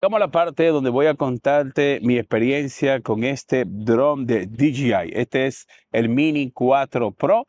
Vamos a la parte donde voy a contarte mi experiencia con este drone de DJI. Este es el Mini 4 Pro.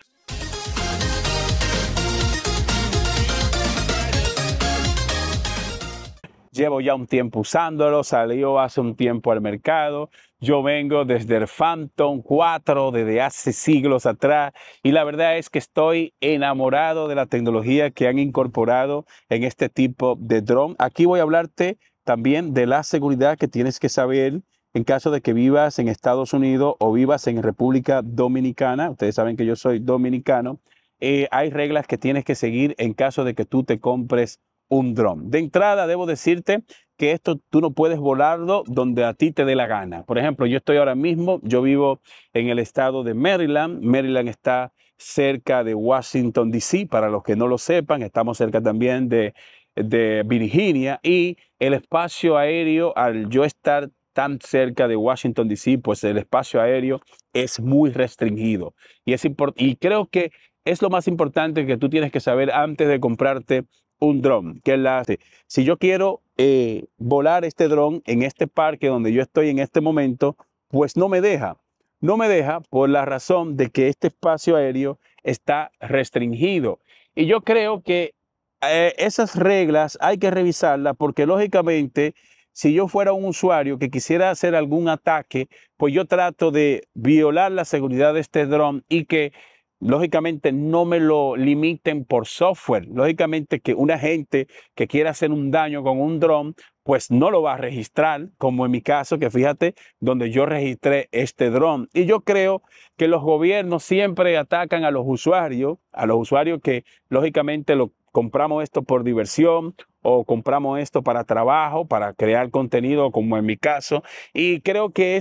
Llevo ya un tiempo usándolo, salió hace un tiempo al mercado. Yo vengo desde el Phantom 4, desde hace siglos atrás, y la verdad es que estoy enamorado de la tecnología que han incorporado en este tipo de dron. Aquí voy a hablarte también de la seguridad que tienes que saber en caso de que vivas en Estados Unidos o vivas en República Dominicana. Ustedes saben que yo soy dominicano. Eh, hay reglas que tienes que seguir en caso de que tú te compres un dron. De entrada, debo decirte que esto tú no puedes volarlo donde a ti te dé la gana. Por ejemplo, yo estoy ahora mismo, yo vivo en el estado de Maryland. Maryland está cerca de Washington, D.C., para los que no lo sepan, estamos cerca también de de Virginia y el espacio aéreo, al yo estar tan cerca de Washington, D.C., pues el espacio aéreo es muy restringido. Y, es y creo que es lo más importante que tú tienes que saber antes de comprarte un dron, que la, si yo quiero eh, volar este dron en este parque donde yo estoy en este momento, pues no me deja. No me deja por la razón de que este espacio aéreo está restringido. Y yo creo que eh, esas reglas hay que revisarlas porque lógicamente si yo fuera un usuario que quisiera hacer algún ataque, pues yo trato de violar la seguridad de este dron y que lógicamente no me lo limiten por software. Lógicamente que una gente que quiera hacer un daño con un dron, pues no lo va a registrar, como en mi caso, que fíjate donde yo registré este dron. Y yo creo que los gobiernos siempre atacan a los usuarios, a los usuarios que lógicamente lo compramos esto por diversión o compramos esto para trabajo, para crear contenido, como en mi caso. Y creo que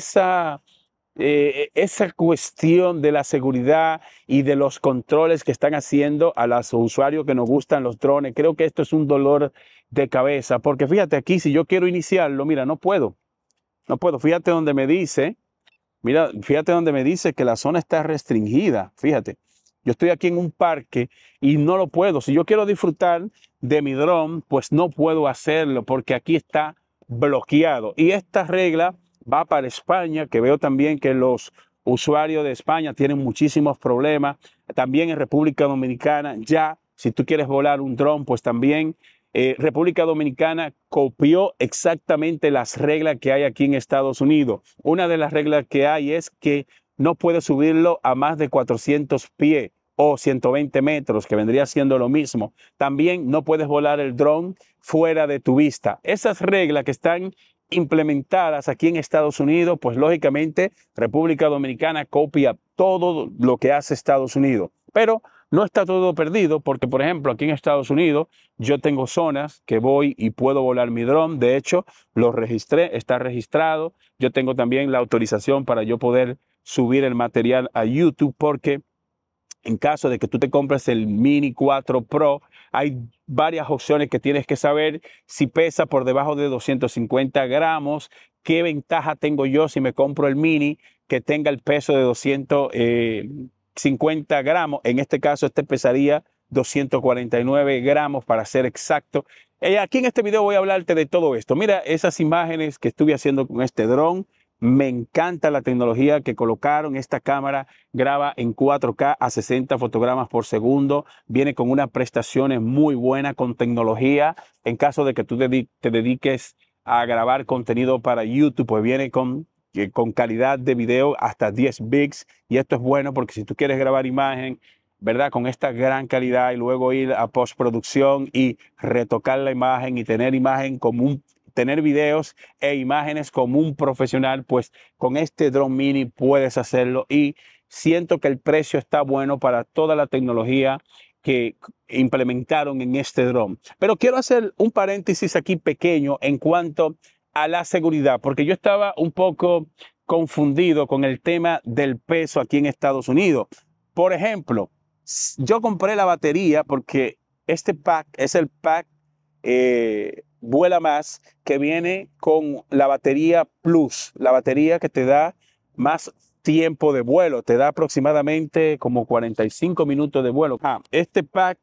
eh, esa, cuestión de la seguridad y de los controles que están haciendo a los usuarios que nos gustan los drones, creo que esto es un dolor de cabeza, porque fíjate aquí, si yo quiero iniciarlo, mira, no puedo, no puedo, fíjate donde me dice, mira, fíjate donde me dice que la zona está restringida, fíjate, yo estoy aquí en un parque y no lo puedo. Si yo quiero disfrutar de mi dron, pues no puedo hacerlo porque aquí está bloqueado. Y esta regla va para España, que veo también que los usuarios de España tienen muchísimos problemas. También en República Dominicana, ya si tú quieres volar un dron, pues también eh, República Dominicana copió exactamente las reglas que hay aquí en Estados Unidos. Una de las reglas que hay es que no puedes subirlo a más de 400 pies o 120 metros, que vendría siendo lo mismo. También no puedes volar el dron fuera de tu vista. Esas reglas que están implementadas aquí en Estados Unidos, pues lógicamente República Dominicana copia todo lo que hace Estados Unidos. Pero no está todo perdido porque, por ejemplo, aquí en Estados Unidos yo tengo zonas que voy y puedo volar mi dron. De hecho, lo registré, está registrado. Yo tengo también la autorización para yo poder subir el material a YouTube porque en caso de que tú te compres el Mini 4 Pro, hay varias opciones que tienes que saber. Si pesa por debajo de 250 gramos, ¿qué ventaja tengo yo si me compro el Mini que tenga el peso de 250 gramos? En este caso, este pesaría 249 gramos para ser exacto. Eh, aquí en este video voy a hablarte de todo esto. Mira esas imágenes que estuve haciendo con este dron. Me encanta la tecnología que colocaron. Esta cámara graba en 4K a 60 fotogramas por segundo. Viene con unas prestaciones muy buenas con tecnología. En caso de que tú te dediques a grabar contenido para YouTube, pues viene con, eh, con calidad de video hasta 10 bits. Y esto es bueno porque si tú quieres grabar imagen, ¿verdad? Con esta gran calidad y luego ir a postproducción y retocar la imagen y tener imagen como un tener videos e imágenes como un profesional, pues con este drone mini puedes hacerlo y siento que el precio está bueno para toda la tecnología que implementaron en este drone. Pero quiero hacer un paréntesis aquí pequeño en cuanto a la seguridad, porque yo estaba un poco confundido con el tema del peso aquí en Estados Unidos. Por ejemplo, yo compré la batería porque este pack es el pack eh, Vuela Más, que viene con la batería Plus, la batería que te da más tiempo de vuelo, te da aproximadamente como 45 minutos de vuelo. Ah, este pack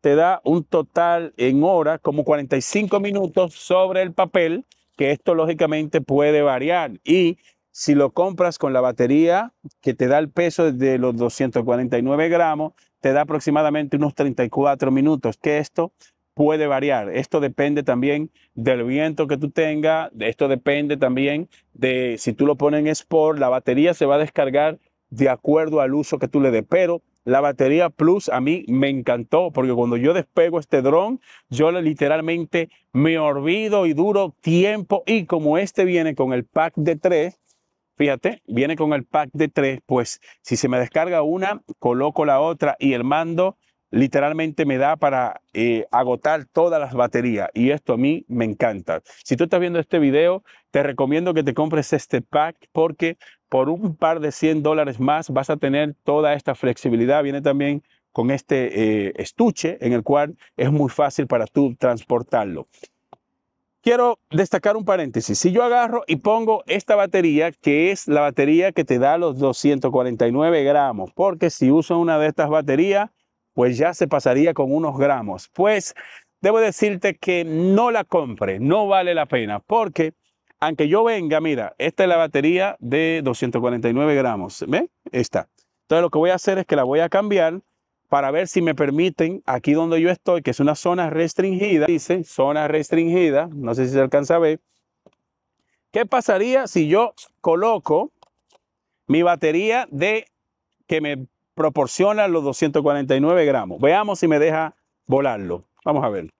te da un total en hora como 45 minutos sobre el papel, que esto lógicamente puede variar. Y si lo compras con la batería que te da el peso de los 249 gramos, te da aproximadamente unos 34 minutos, que esto puede variar. Esto depende también del viento que tú tengas, esto depende también de si tú lo pones en Sport, la batería se va a descargar de acuerdo al uso que tú le des, pero la batería Plus a mí me encantó porque cuando yo despego este dron, yo literalmente me olvido y duro tiempo y como este viene con el pack de tres, fíjate, viene con el pack de tres, pues si se me descarga una, coloco la otra y el mando literalmente me da para eh, agotar todas las baterías y esto a mí me encanta. Si tú estás viendo este video, te recomiendo que te compres este pack porque por un par de 100 dólares más vas a tener toda esta flexibilidad. Viene también con este eh, estuche en el cual es muy fácil para tú transportarlo. Quiero destacar un paréntesis. Si yo agarro y pongo esta batería, que es la batería que te da los 249 gramos, porque si uso una de estas baterías, pues ya se pasaría con unos gramos. Pues debo decirte que no la compre, no vale la pena, porque aunque yo venga, mira, esta es la batería de 249 gramos, ¿ve? Esta. Entonces lo que voy a hacer es que la voy a cambiar para ver si me permiten, aquí donde yo estoy, que es una zona restringida, dice, zona restringida, no sé si se alcanza a ver, ¿qué pasaría si yo coloco mi batería de que me proporciona los 249 gramos. Veamos si me deja volarlo. Vamos a ver.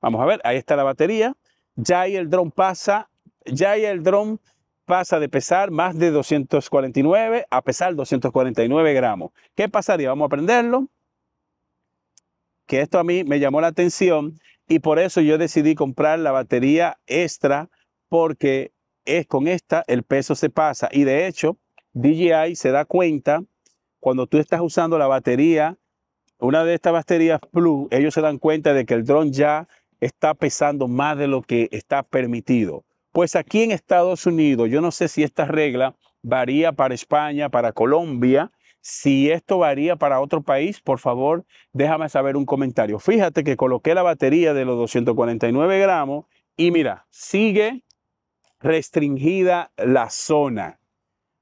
Vamos a ver, ahí está la batería. Ya ahí el dron pasa, ya ahí el dron pasa de pesar más de 249 a pesar 249 gramos. ¿Qué pasaría? Vamos a aprenderlo. Que esto a mí me llamó la atención y por eso yo decidí comprar la batería extra porque es con esta el peso se pasa y de hecho DJI se da cuenta cuando tú estás usando la batería, una de estas baterías Plus, ellos se dan cuenta de que el dron ya está pesando más de lo que está permitido. Pues aquí en Estados Unidos, yo no sé si esta regla varía para España, para Colombia. Si esto varía para otro país, por favor, déjame saber un comentario. Fíjate que coloqué la batería de los 249 gramos y mira, sigue restringida la zona.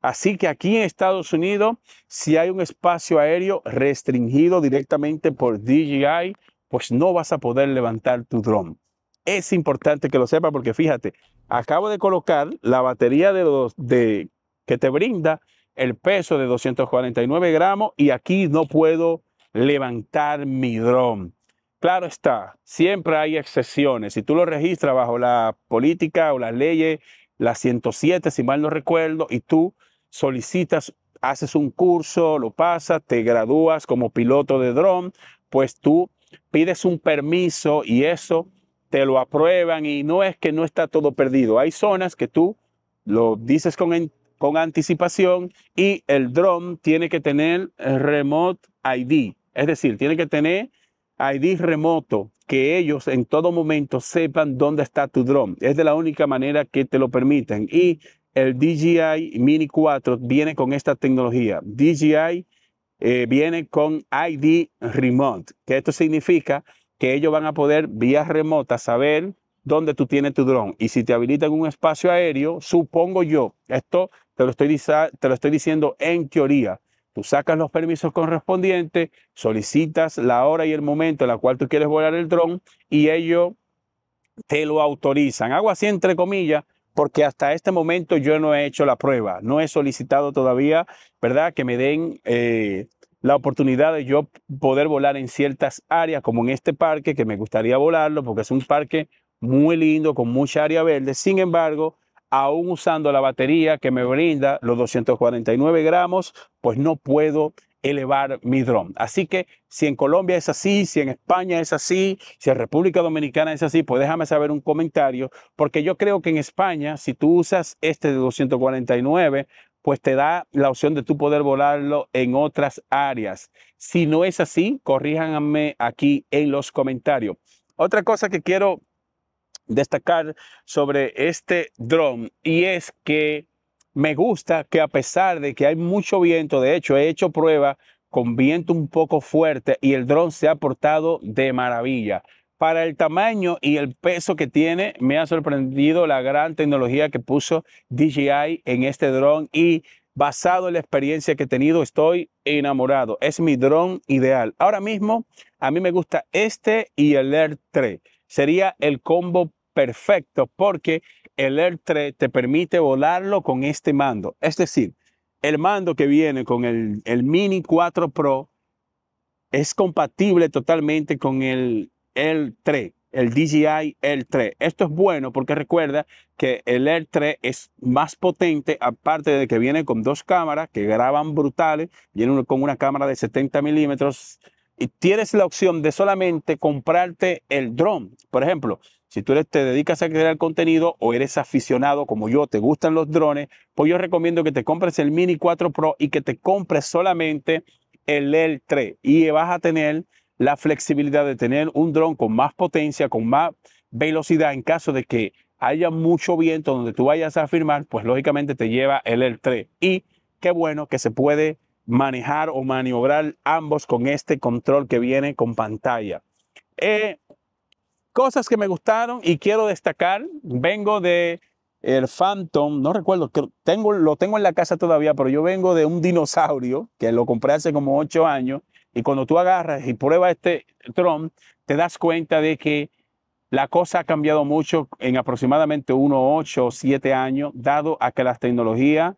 Así que aquí en Estados Unidos, si hay un espacio aéreo restringido directamente por DJI, pues no vas a poder levantar tu dron. Es importante que lo sepas porque fíjate, acabo de colocar la batería de, de que te brinda el peso de 249 gramos y aquí no puedo levantar mi dron. Claro está, siempre hay excepciones. Si tú lo registras bajo la política o las leyes, la 107, si mal no recuerdo, y tú solicitas, haces un curso, lo pasas, te gradúas como piloto de dron, pues tú pides un permiso y eso te lo aprueban y no es que no está todo perdido. Hay zonas que tú lo dices con, con anticipación y el dron tiene que tener remote ID, es decir, tiene que tener ID remoto, que ellos en todo momento sepan dónde está tu dron. Es de la única manera que te lo permiten. Y el DJI Mini 4 viene con esta tecnología. DJI eh, viene con ID Remote, que esto significa que ellos van a poder vía remota saber dónde tú tienes tu dron. Y si te habilitan un espacio aéreo, supongo yo, esto te lo estoy, te lo estoy diciendo en teoría, Tú sacas los permisos correspondientes, solicitas la hora y el momento en la cual tú quieres volar el dron y ellos te lo autorizan. Hago así entre comillas porque hasta este momento yo no he hecho la prueba, no he solicitado todavía, ¿verdad?, que me den eh, la oportunidad de yo poder volar en ciertas áreas, como en este parque, que me gustaría volarlo, porque es un parque muy lindo, con mucha área verde. Sin embargo, aún usando la batería que me brinda los 249 gramos, pues no puedo elevar mi dron. Así que si en Colombia es así, si en España es así, si en República Dominicana es así, pues déjame saber un comentario, porque yo creo que en España, si tú usas este de 249, pues te da la opción de tú poder volarlo en otras áreas. Si no es así, corríjanme aquí en los comentarios. Otra cosa que quiero destacar sobre este dron y es que me gusta que a pesar de que hay mucho viento, de hecho he hecho prueba con viento un poco fuerte y el dron se ha portado de maravilla. Para el tamaño y el peso que tiene, me ha sorprendido la gran tecnología que puso DJI en este dron y basado en la experiencia que he tenido, estoy enamorado. Es mi dron ideal. Ahora mismo, a mí me gusta este y el Air 3. Sería el combo perfecto porque el Air 3 te permite volarlo con este mando. Es decir, el mando que viene con el, el Mini 4 Pro es compatible totalmente con el Air 3 el DJI Air 3. Esto es bueno porque recuerda que el Air 3 es más potente, aparte de que viene con dos cámaras que graban brutales, viene con una cámara de 70 milímetros y tienes la opción de solamente comprarte el drone. Por ejemplo, si tú te dedicas a crear contenido o eres aficionado como yo, te gustan los drones, pues yo recomiendo que te compres el Mini 4 Pro y que te compres solamente el L3 y vas a tener la flexibilidad de tener un dron con más potencia, con más velocidad en caso de que haya mucho viento donde tú vayas a firmar, pues lógicamente te lleva el L3 y qué bueno que se puede manejar o maniobrar ambos con este control que viene con pantalla. Eh, Cosas que me gustaron y quiero destacar, vengo de el Phantom, no recuerdo, tengo, lo tengo en la casa todavía, pero yo vengo de un dinosaurio que lo compré hace como ocho años y cuando tú agarras y pruebas este Tron, te das cuenta de que la cosa ha cambiado mucho en aproximadamente uno ocho o siete años, dado a que las tecnologías,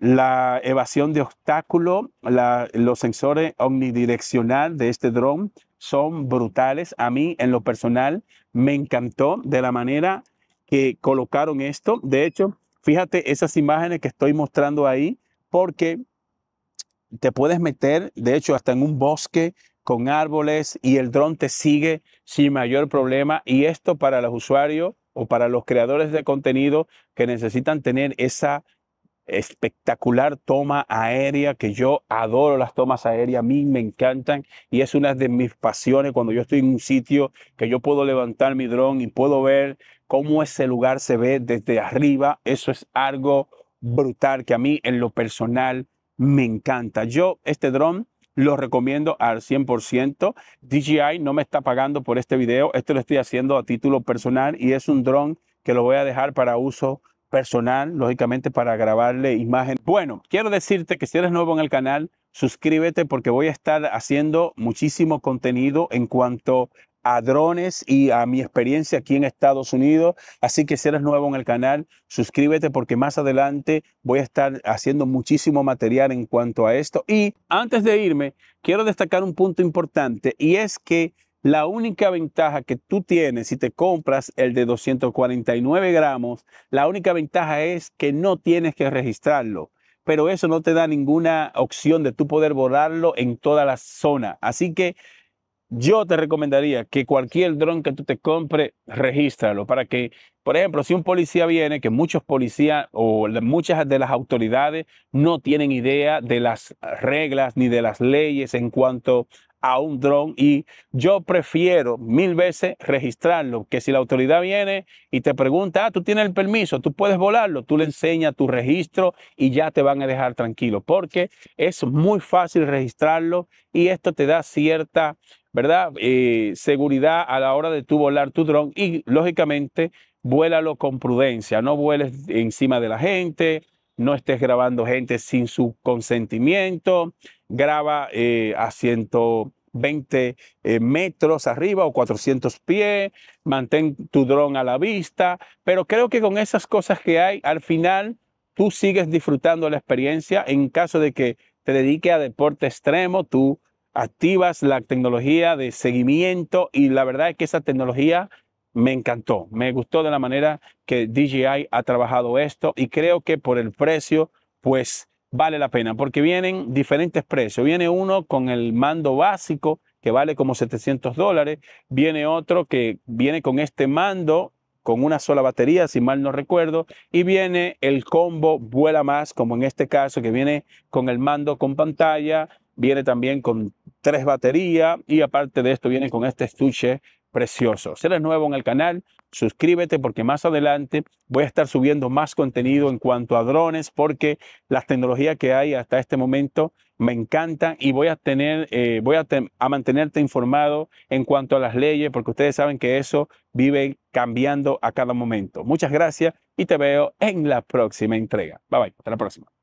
la evasión de obstáculos, los sensores omnidireccional de este dron son brutales. A mí, en lo personal, me encantó de la manera que colocaron esto. De hecho, fíjate esas imágenes que estoy mostrando ahí, porque te puedes meter, de hecho, hasta en un bosque con árboles y el dron te sigue sin mayor problema. Y esto para los usuarios o para los creadores de contenido que necesitan tener esa espectacular toma aérea que yo adoro las tomas aéreas, a mí me encantan y es una de mis pasiones cuando yo estoy en un sitio que yo puedo levantar mi dron y puedo ver cómo ese lugar se ve desde arriba, eso es algo brutal que a mí en lo personal me encanta. Yo este dron lo recomiendo al 100%. DJI no me está pagando por este video, esto lo estoy haciendo a título personal y es un dron que lo voy a dejar para uso personal, lógicamente, para grabarle imagen. Bueno, quiero decirte que si eres nuevo en el canal, suscríbete porque voy a estar haciendo muchísimo contenido en cuanto a drones y a mi experiencia aquí en Estados Unidos. Así que si eres nuevo en el canal, suscríbete porque más adelante voy a estar haciendo muchísimo material en cuanto a esto. Y antes de irme, quiero destacar un punto importante y es que la única ventaja que tú tienes si te compras el de 249 gramos, la única ventaja es que no tienes que registrarlo pero eso no te da ninguna opción de tú poder borrarlo en toda la zona. Así que yo te recomendaría que cualquier dron que tú te compre, regístralo para que, por ejemplo, si un policía viene, que muchos policías o muchas de las autoridades no tienen idea de las reglas ni de las leyes en cuanto a un dron y yo prefiero mil veces registrarlo, que si la autoridad viene y te pregunta, ah, tú tienes el permiso, tú puedes volarlo, tú le enseñas tu registro y ya te van a dejar tranquilo, porque es muy fácil registrarlo y esto te da cierta, ¿verdad? Eh, seguridad a la hora de tú volar tu dron y lógicamente vuélalo con prudencia, no vueles encima de la gente, no estés grabando gente sin su consentimiento, graba eh, asiento 20 eh, metros arriba o 400 pies, mantén tu dron a la vista, pero creo que con esas cosas que hay, al final tú sigues disfrutando la experiencia. En caso de que te dedique a deporte extremo, tú activas la tecnología de seguimiento y la verdad es que esa tecnología me encantó, me gustó de la manera que DJI ha trabajado esto y creo que por el precio, pues vale la pena porque vienen diferentes precios. Viene uno con el mando básico que vale como 700 dólares, viene otro que viene con este mando con una sola batería, si mal no recuerdo, y viene el combo vuela más, como en este caso, que viene con el mando con pantalla, viene también con tres baterías y aparte de esto viene con este estuche precioso. Si eres nuevo en el canal, suscríbete porque más adelante voy a estar subiendo más contenido en cuanto a drones porque las tecnologías que hay hasta este momento me encantan y voy a tener, eh, voy a, mantenerte informado en cuanto a las leyes porque ustedes saben que eso vive cambiando a cada momento. Muchas gracias y te veo en la próxima entrega. Bye bye, hasta la próxima.